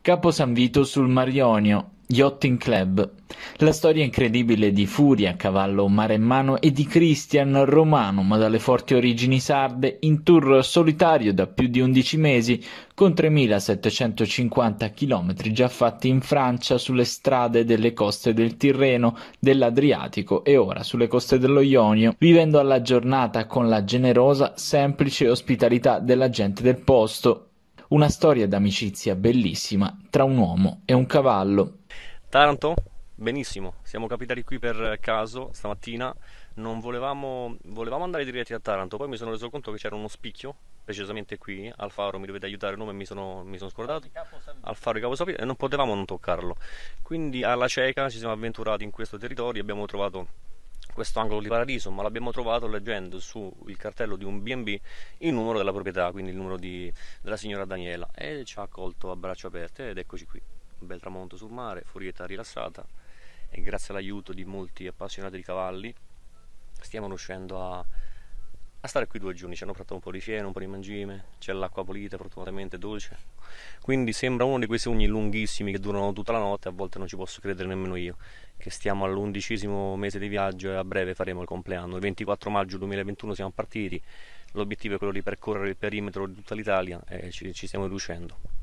Capo San Vito sul Mar Ionio Yachting Club. La storia incredibile di Furia, cavallo mare in mano e di Christian, romano ma dalle forti origini sarde, in tour solitario da più di 11 mesi, con 3.750 km già fatti in Francia sulle strade delle coste del Tirreno, dell'Adriatico e ora sulle coste dello Ionio, vivendo alla giornata con la generosa, semplice ospitalità della gente del posto, una storia d'amicizia bellissima tra un uomo e un cavallo. Taranto? Benissimo, siamo capitati qui per caso stamattina, non volevamo, volevamo andare diretti a Taranto, poi mi sono reso conto che c'era uno spicchio, precisamente qui, Alfaro mi dovete aiutare, il nome mi sono, mi sono scordato, Alfaro di Caposabito, e non potevamo non toccarlo. Quindi alla cieca ci siamo avventurati in questo territorio abbiamo trovato questo angolo di paradiso, ma l'abbiamo trovato leggendo sul cartello di un B&B il numero della proprietà, quindi il numero di, della signora Daniela e ci ha accolto a braccia aperte ed eccoci qui, un bel tramonto sul mare, furietta rilassata e grazie all'aiuto di molti appassionati di cavalli stiamo riuscendo a a stare qui due giorni ci hanno portato un po' di fieno, un po' di mangime, c'è l'acqua pulita, fortunatamente dolce. Quindi sembra uno di quei sogni lunghissimi che durano tutta la notte, a volte non ci posso credere nemmeno io, che stiamo all'undicesimo mese di viaggio e a breve faremo il compleanno. Il 24 maggio 2021 siamo partiti, l'obiettivo è quello di percorrere il perimetro di tutta l'Italia e ci, ci stiamo riuscendo.